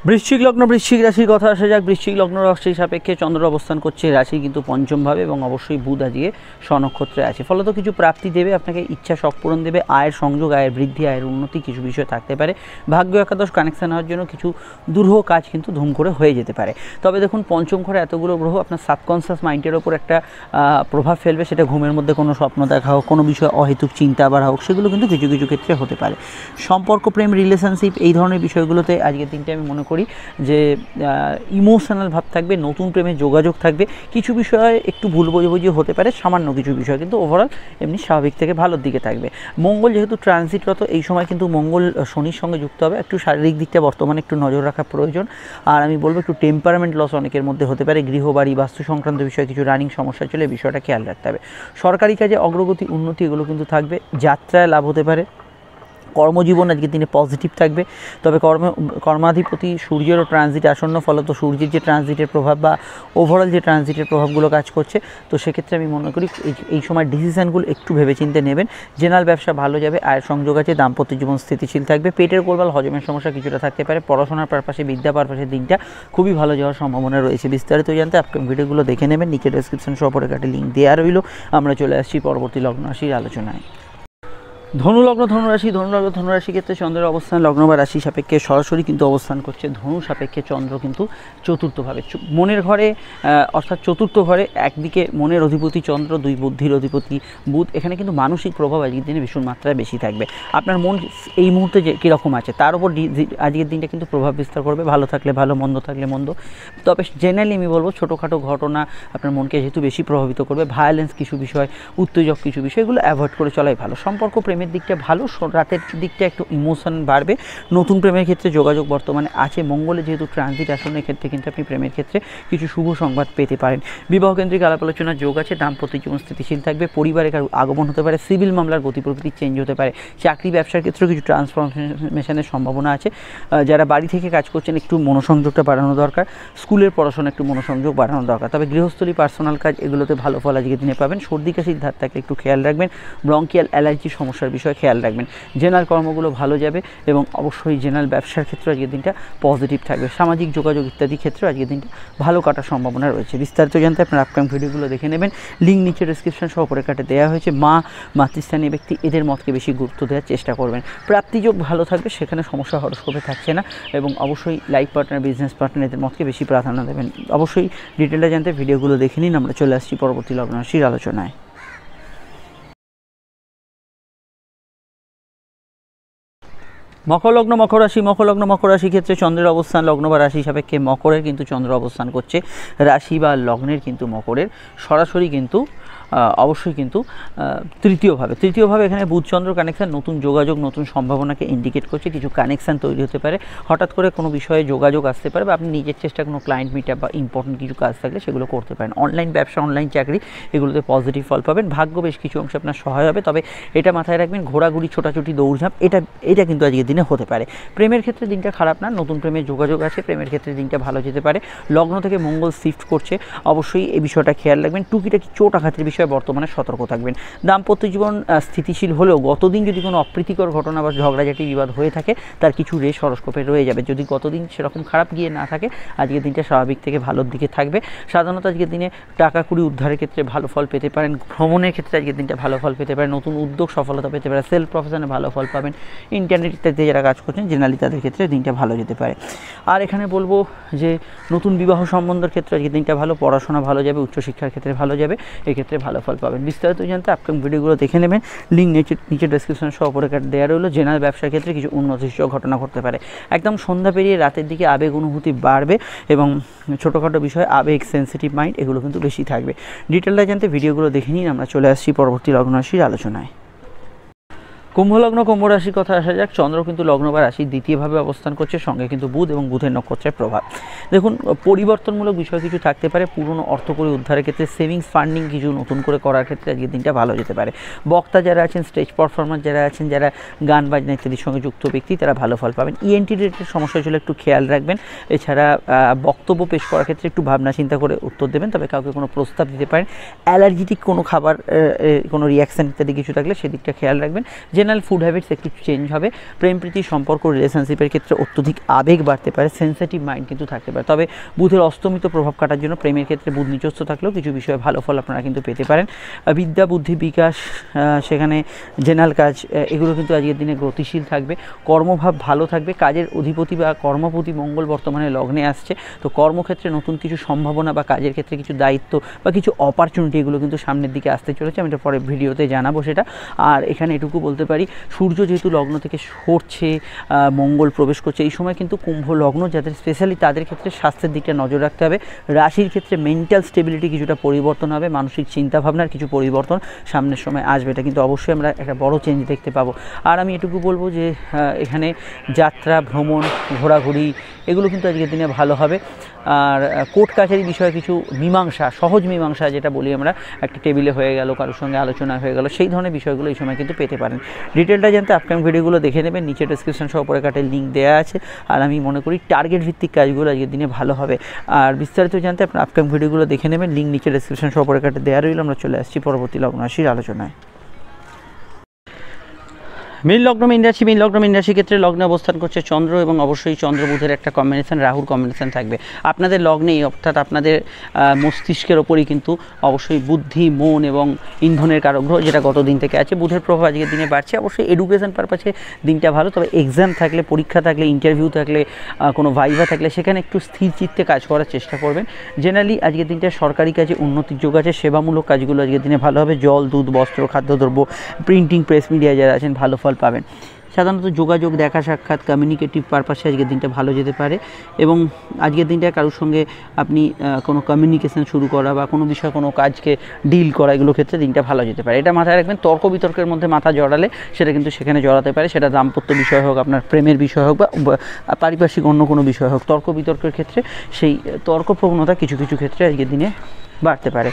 বৃশ্চিক লগ্ন বৃশ্চিক রাশির কথা আসা যাক বৃশ্চিক লগ্ন রাশির সাপেক্ষে চন্দ্র অবস্থান করছে রাশি কিন্তু পঞ্চমভাবে এবং অবশ্যই বুধ আজিয়ে স্বনক্ষত্রে আছে ফলত কিছু প্রাপ্তি দেবে আপনাকে ইচ্ছা শখ পূরণ দেবে আয়ের সংযোগ আয়ের বৃদ্ধি আয়ের উন্নতি কিছু বিষয় থাকতে পারে ভাগ্য একাদশ কানেকশান হওয়ার জন্য কিছু দুর্হ কাজ কিন্তু ধুম করে হয়ে যেতে পারে তবে দেখুন পঞ্চম ঘরে এতগুলো গ্রহ আপনার সাবকনসিয়াস মাইন্ডের ওপর একটা প্রভাব ফেলবে সেটা ঘুমের মধ্যে কোনো স্বপ্ন দেখা হোক কোনো বিষয়ে অহেতুক চিন্তা বাড়া হোক সেগুলো কিন্তু কিছু কিছু ক্ষেত্রে হতে পারে সম্পর্ক প্রেম রিলেশনশিপ এই ধরনের বিষয়গুলোতে আজকের দিনটা আমি মনে করি করি যে ইমোশনাল ভাব থাকবে নতুন প্রেমে যোগাযোগ থাকবে কিছু বিষয়ে একটু ভুল বোঝাবুঝি হতে পারে সামান্য কিছু বিষয় কিন্তু ওভারঅল এমনি স্বাভাবিক থেকে ভালোর দিকে থাকবে মঙ্গল যেহেতু ট্রানজিটরত এই সময় কিন্তু মঙ্গল শনির সঙ্গে যুক্ত হবে একটু শারীরিক দিকটা বর্তমানে একটু নজর রাখা প্রয়োজন আর আমি বলবো একটু টেম্পারমেন্ট লস অনেকের মধ্যে হতে পারে গৃহবাড়ি বাস্তু সংক্রান্ত বিষয়ে কিছু রানিং সমস্যা চলে বিষয়টা খেয়াল রাখতে হবে সরকারি কাজে অগ্রগতি উন্নতি এগুলো কিন্তু থাকবে যাত্রায় লাভ হতে পারে কর্মজীবন আজকে দিনে পজিটিভ থাকবে তবে কর্ম কর্মাধিপতি সূর্যেরও ট্রানজিট আসন্ন ফলত সূর্যের যে ট্রানজিটের প্রভাব বা ওভারঅল যে ট্রানজিটের প্রভাবগুলো কাজ করছে তো সেক্ষেত্রে আমি মনে করি এই সময় ডিসিশানগুলো একটু ভেবেচিন্তে নেবেন জেনারেল ব্যবসা ভালো যাবে আয়ের সংযোগ আছে দাম্পত্য জীবন স্থিতিশীল থাকবে পেটের কোলবাল হজমের সমস্যা কিছুটা থাকতে পারে পড়াশোনার পারপাশে বিদ্যা পারপাশে দিনটা খুবই ভালো যাওয়ার সম্ভাবনা রয়েছে বিস্তারিত জানতে আপনার ভিডিওগুলো দেখে নেবেন নিচে ডেসক্রিপশন সহ পরে কাটে লিঙ্ক দেওয়া রইল আমরা চলে আসছি পরবর্তী লগ্ন রাশির আলোচনায় ধনুলগ্ন ধনুরাশি ধনুলগ্ন ধনুরাশি ক্ষেত্রে চন্দ্রের অবস্থান লগ্ন বা রাশি সাপেক্ষে সরাসরি কিন্তু অবস্থান করছে ধনু সাপেক্ষে চন্দ্র কিন্তু চতুর্থভাবে মনের ঘরে অর্থাৎ চতুর্থ ঘরে একদিকে মনের অধিপতি চন্দ্র দুই বুদ্ধির অধিপতি বুধ এখানে কিন্তু মানসিক প্রভাব আজকের দিনে ভীষণ মাত্রায় বেশি থাকবে আপনার মন এই মুহূর্তে যে কীরকম আছে তার উপর আজকের দিনটা কিন্তু প্রভাব বিস্তার করবে ভালো থাকলে ভালো মন্দ থাকলে মন্দ তবে জেনারেলি আমি বলবো ছোটোখাটো ঘটনা আপনার মনকে যেহেতু বেশি প্রভাবিত করবে ভায়োলেন্স কিছু বিষয় উত্তেজক কিছু বিষয় এগুলো অ্যাভয়েড করে চলাই ভালো সম্পর্ক প্রেম প্রেমের দিকটা ভালো রাতের দিকটা একটু ইমোশন বাড়বে নতুন প্রেমের ক্ষেত্রে যোগাযোগ বর্তমানে আছে মঙ্গলে যেহেতু ট্রানজিট আসনের ক্ষেত্রে কিন্তু আপনি প্রেমের ক্ষেত্রে কিছু শুভ সংবাদ পেতে পারেন বিবাহ কেন্দ্রিক আলাপ আলোচনা যোগ আছে দাম্পত্য জীবন স্থিতিশীল থাকবে পরিবারে কারো আগমন হতে পারে সিভিল মামলার গতি প্রকৃতি চেঞ্জ হতে পারে চাকরি ব্যবসার ক্ষেত্রেও কিছু ট্রান্সফরমেশনের সম্ভাবনা আছে যারা বাড়ি থেকে কাজ করছেন একটু মনোসংযোগটা বাড়ানো দরকার স্কুলের পড়াশোনা একটু মনোসংযোগ বাড়ানো দরকার তবে গৃহস্থলী পার্সোনাল কাজ এগুলোতে ভালো ফল আজকের দিনে পাবেন সর্দি কাশির ধার থাকলে একটু খেয়াল রাখবেন ব্রঙ্কিয়াল অ্যালার্জি সমস্যার বিষয়ে খেয়াল রাখবেন জেনারেল কর্মগুলো ভালো যাবে এবং অবশ্যই জেনারেল ব্যবসার ক্ষেত্রে আজকের দিনটা পজিটিভ থাকবে সামাজিক যোগাযোগ ইত্যাদি ক্ষেত্রে আজকের দিনটা ভালো কাটার সম্ভাবনা রয়েছে বিস্তারিত জানতে আপনার আপকাম ভিডিওগুলো দেখে নেবেন লিঙ্ক নিচে ডিসক্রিপশন সহ কাটে দেওয়া হয়েছে মা মাতৃস্থানীয় ব্যক্তি এদের মতকে বেশি গুরুত্ব দেওয়ার চেষ্টা করবেন প্রাপ্তিযোগ ভালো থাকবে সেখানে সমস্যা হরস্কোপে থাকছে না এবং অবশ্যই লাইফ পার্টনার বিজনেস পার্টনার এদের মতকে বেশি প্রাধান্য দেবেন অবশ্যই ডিটেলটা জানতে ভিডিওগুলো দেখে নিন আমরা চলে আসছি পরবর্তী লগ্নরাশির আলোচনায় মকরলগ্ন রাশি মকরলগ্ন মকরাশি ক্ষেত্রে চন্দ্রের অবস্থান লগ্ন বা রাশি সাপেক্ষে মকরের কিন্তু চন্দ্র অবস্থান করছে রাশি বা লগ্নের কিন্তু মকরের সরাসরি কিন্তু অবশ্যই কিন্তু তৃতীয়ভাবে তৃতীয়ভাবে এখানে বুধচন্দ্র কানেকশান নতুন যোগাযোগ নতুন সম্ভাবনাকে ইন্ডিকেট করছে কিছু কানেকশান তৈরি হতে পারে হঠাৎ করে কোনো বিষয়ে যোগাযোগ আসতে পারে বা আপনি নিজের চেষ্টা কোনো ক্লায়েন্ট মিটার বা ইম্পর্টেন্ট কিছু কাজ থাকলে সেগুলো করতে পারেন অনলাইন ব্যবসা অনলাইন চাকরি এগুলোতে পজিটিভ ফল পাবেন ভাগ্য বেশ কিছু অংশে আপনার সহায় হবে তবে এটা মাথায় রাখবেন ঘোরাঘুরি ছোটাছুটি দৌড়ঝাঁপ এটা এটা কিন্তু আজকের দিনে হতে পারে প্রেমের ক্ষেত্রে দিনটা খারাপ না নতুন প্রেমের যোগাযোগ আছে প্রেমের ক্ষেত্রে দিনটা ভালো যেতে পারে লগ্ন থেকে মঙ্গল শিফট করছে অবশ্যই এই বিষয়টা খেয়াল রাখবেন টুকিটা কি চোট আঘাতের বিষয় বিষয়ে বর্তমানে সতর্ক থাকবেন দাম্পত্য জীবন স্থিতিশীল হলেও গতদিন যদি কোনো অপ্রীতিকর ঘটনা বা ঝগড়াঝাটি বিবাদ হয়ে থাকে তার কিছু রে সরস্কোপে রয়ে যাবে যদি গতদিন সেরকম খারাপ গিয়ে না থাকে আজকের দিনটা স্বাভাবিক থেকে ভালোর দিকে থাকবে সাধারণত আজকের দিনে টাকা কুড়ি উদ্ধারের ক্ষেত্রে ভালো ফল পেতে পারেন ভ্রমণের ক্ষেত্রে আজকের দিনটা ভালো ফল পেতে পারেন নতুন উদ্যোগ সফলতা পেতে পারেন সেলফ প্রফেশনে ভালো ফল পাবেন ইন্টারনেট ইত্যাদিতে যারা কাজ করছেন জেনারেলি তাদের ক্ষেত্রে দিনটা ভালো যেতে পারে আর এখানে বলবো যে নতুন বিবাহ সম্বন্ধের ক্ষেত্রে আজকের দিনটা ভালো পড়াশোনা ভালো যাবে উচ্চশিক্ষার ক্ষেত্রে ভালো যাবে এক্ষেত্রে ভালো ভালো ফল পাবেন বিস্তারিত জানতে আপকামিং ভিডিওগুলো দেখে নেবেন লিঙ্ক নিচে নিচে ডিসক্রিপশন সহ উপরে কাট দেওয়া রইলো জেনারেল ব্যবসার ক্ষেত্রে কিছু উন্নতিসূচক ঘটনা ঘটতে পারে একদম সন্ধ্যা পেরিয়ে রাতের দিকে আবেগ অনুভূতি বাড়বে এবং ছোটোখাটো বিষয় আবেগ সেন্সিটিভ মাইন্ড এগুলো কিন্তু বেশি থাকবে ডিটেলটা জানতে ভিডিওগুলো দেখে নিন আমরা চলে আসছি পরবর্তী লগ্নরাশির আলোচনায় কুম্ভলগ্ন কুম্ভ রাশির কথা আসা যাক চন্দ্র কিন্তু লগ্ন বা রাশি দ্বিতীয়ভাবে অবস্থান করছে সঙ্গে কিন্তু বুধ এবং বুধের নক্ষত্রের প্রভাব দেখুন পরিবর্তনমূলক বিষয় কিছু থাকতে পারে পুরনো অর্থ করে উদ্ধারের ক্ষেত্রে সেভিংস ফান্ডিং কিছু নতুন করে করার ক্ষেত্রে আজকের দিনটা ভালো যেতে পারে বক্তা যারা আছেন স্টেজ পারফরমার যারা আছেন যারা গান বাজনা ইত্যাদির সঙ্গে যুক্ত ব্যক্তি তারা ভালো ফল পাবেন ইএনটি e রেটের সমস্যা ছিল একটু খেয়াল রাখবেন এছাড়া বক্তব্য পেশ করার ক্ষেত্রে একটু ভাবনা চিন্তা করে উত্তর দেবেন তবে কাউকে কোনো প্রস্তাব দিতে পারেন অ্যালার্জিটিক কোনো খাবার কোনো রিয়াকশান ইত্যাদি কিছু থাকলে সেদিকটা খেয়াল রাখবেন যে জেনারেল ফুড হ্যাবিটস একটু চেঞ্জ হবে প্রেম প্রীতি সম্পর্ক রিলেশনশিপের ক্ষেত্রে অত্যধিক আবেগ বাড়তে পারে সেন্সিটিভ মাইন্ড কিন্তু থাকতে পারে তবে বুধের অস্তমিত প্রভাব কাটার জন্য প্রেমের ক্ষেত্রে বুধ নিজস্ব থাকলেও কিছু বিষয়ে ভালো ফল আপনারা কিন্তু পেতে পারেন বিদ্যা বুদ্ধি বিকাশ সেখানে জেনারেল কাজ এগুলো কিন্তু আজকের দিনে গতিশীল থাকবে কর্মভাব ভালো থাকবে কাজের অধিপতি বা কর্মপতি মঙ্গল বর্তমানে লগ্নে আসছে তো কর্মক্ষেত্রে নতুন কিছু সম্ভাবনা বা কাজের ক্ষেত্রে কিছু দায়িত্ব বা কিছু অপরচুনিটি এগুলো কিন্তু সামনের দিকে আসতে চলেছে আমি এটা পরে ভিডিওতে জানাবো সেটা আর এখানে এটুকু বলতে পারি পারি সূর্য যেহেতু লগ্ন থেকে সরছে মঙ্গল প্রবেশ করছে এই সময় কিন্তু কুম্ভ লগ্ন যাদের স্পেশালি তাদের ক্ষেত্রে স্বাস্থ্যের দিকটা নজর রাখতে হবে রাশির ক্ষেত্রে মেন্টাল স্টেবিলিটি কিছুটা পরিবর্তন হবে মানসিক চিন্তাভাবনার কিছু পরিবর্তন সামনের সময় আসবে এটা কিন্তু অবশ্যই আমরা একটা বড় চেঞ্জ দেখতে পাবো আর আমি এটুকু বলবো যে এখানে যাত্রা ভ্রমণ ঘোরাঘুরি এগুলো কিন্তু আজকের দিনে ভালো হবে আর কোর্ট কাছারি বিষয়ে কিছু মীমাংসা সহজ মীমাংসা যেটা বলি আমরা একটা টেবিলে হয়ে গেল কারোর সঙ্গে আলোচনা হয়ে গেল সেই ধরনের বিষয়গুলো এই সময় কিন্তু পেতে পারেন ডিটেলটা জানতে আপকাম ভিডিওগুলো দেখে নেবেন নিচে ডিসক্রিপশন সহ পরে কাটে লিঙ্ক দেওয়া আছে আর আমি মনে করি টার্গেট ভিত্তিক কাজগুলো আজকের দিনে ভালো হবে আর বিস্তারিত জানতে আপনার আপকাম ভিডিওগুলো দেখে নেবেন লিঙ্ক নিচে ডিসক্রিপশন সহ পরে কাটে দেওয়া রইল আমরা চলে আসছি পরবর্তী লগ্নরাশির আলোচনায় মীন লগ্ন মীন রাশি মীন লগ্ন মীন রাশির ক্ষেত্রে লগ্নে অবস্থান করছে চন্দ্র এবং অবশ্যই চন্দ্র বুধের একটা কম্বিনেশন রাহুর কম্বিনেশন থাকবে আপনাদের লগ্নেই অর্থাৎ আপনাদের মস্তিষ্কের ওপরই কিন্তু অবশ্যই বুদ্ধি মন এবং ইন্ধনের কারগ্রহ যেটা গত দিন থেকে আছে বুধের প্রভাব আজকের দিনে বাড়ছে অবশ্যই এডুকেশন পারপাসে দিনটা ভালো তবে এক্সাম থাকলে পরীক্ষা থাকলে ইন্টারভিউ থাকলে কোনো ভাইভা থাকলে সেখানে একটু স্থির চিত্তে কাজ করার চেষ্টা করবেন জেনারেলি আজকের দিনটা সরকারি কাজে উন্নতির যোগ আছে সেবামূলক কাজগুলো আজকের দিনে ভালো হবে জল দুধ বস্ত্র খাদ্যদ্রব্য প্রিন্টিং প্রেস মিডিয়া যারা আছেন ভালো ফল ফল পাবেন সাধারণত যোগাযোগ দেখা সাক্ষাৎ কমিউনিকেটিভ পারপাসে আজকের দিনটা ভালো যেতে পারে এবং আজকের দিনটা কারোর সঙ্গে আপনি কোনো কমিউনিকেশন শুরু করা বা কোনো বিষয় কোনো কাজকে ডিল করা এগুলো ক্ষেত্রে দিনটা ভালো যেতে পারে এটা মাথায় রাখবেন তর্ক বিতর্কের মধ্যে মাথা জড়ালে সেটা কিন্তু সেখানে জড়াতে পারে সেটা দাম্পত্য বিষয় হোক আপনার প্রেমের বিষয় হোক বা পারিপার্শ্বিক অন্য কোনো বিষয় হোক তর্ক বিতর্কের ক্ষেত্রে সেই তর্কপ্রবণতা কিছু কিছু ক্ষেত্রে আজকের দিনে বাড়তে পারে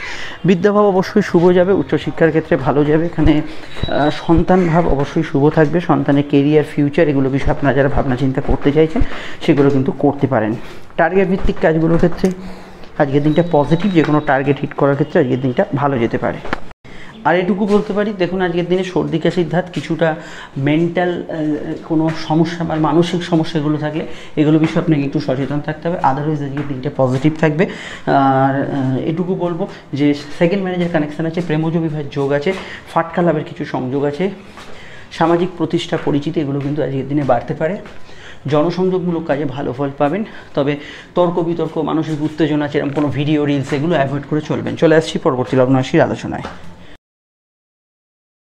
বিদ্যাভাব অবশ্যই শুভ যাবে উচ্চশিক্ষার ক্ষেত্রে ভালো যাবে এখানে সন্তান ভাব অবশ্যই শুভ থাকবে সন্তানের কেরিয়ার ফিউচার এগুলো বিষয়ে আপনারা যারা ভাবনা চিন্তা করতে চাইছেন সেগুলো কিন্তু করতে পারেন টার্গেট ভিত্তিক কাজগুলোর ক্ষেত্রে আজকের দিনটা পজিটিভ যে কোনো টার্গেট হিট করার ক্ষেত্রে আজকের দিনটা ভালো যেতে পারে আর এটুকু বলতে পারি দেখুন আজকের দিনে সর্দি কাশির ধাত কিছুটা মেন্টাল কোনো সমস্যা বা মানসিক সমস্যাগুলো থাকলে এগুলো বিষয়ে আপনাকে একটু সচেতন থাকতে হবে আদারওয়াইজ আজকের দিনটা পজিটিভ থাকবে আর এটুকু বলবো যে সেকেন্ড ম্যানেজার কানেকশান আছে প্রেমজ বিভাগ যোগ আছে ফাটকা লাভের কিছু সংযোগ আছে সামাজিক প্রতিষ্ঠা পরিচিতি এগুলো কিন্তু আজকের দিনে বাড়তে পারে জনসংযোগমূলক কাজে ভালো ফল পাবেন তবে তর্ক বিতর্ক মানসিক উত্তেজনা সেরকম কোনো ভিডিও রিলস এগুলো অ্যাভয়েড করে চলবেন চলে আসছি পরবর্তী লগ্ন রাশির আলোচনায়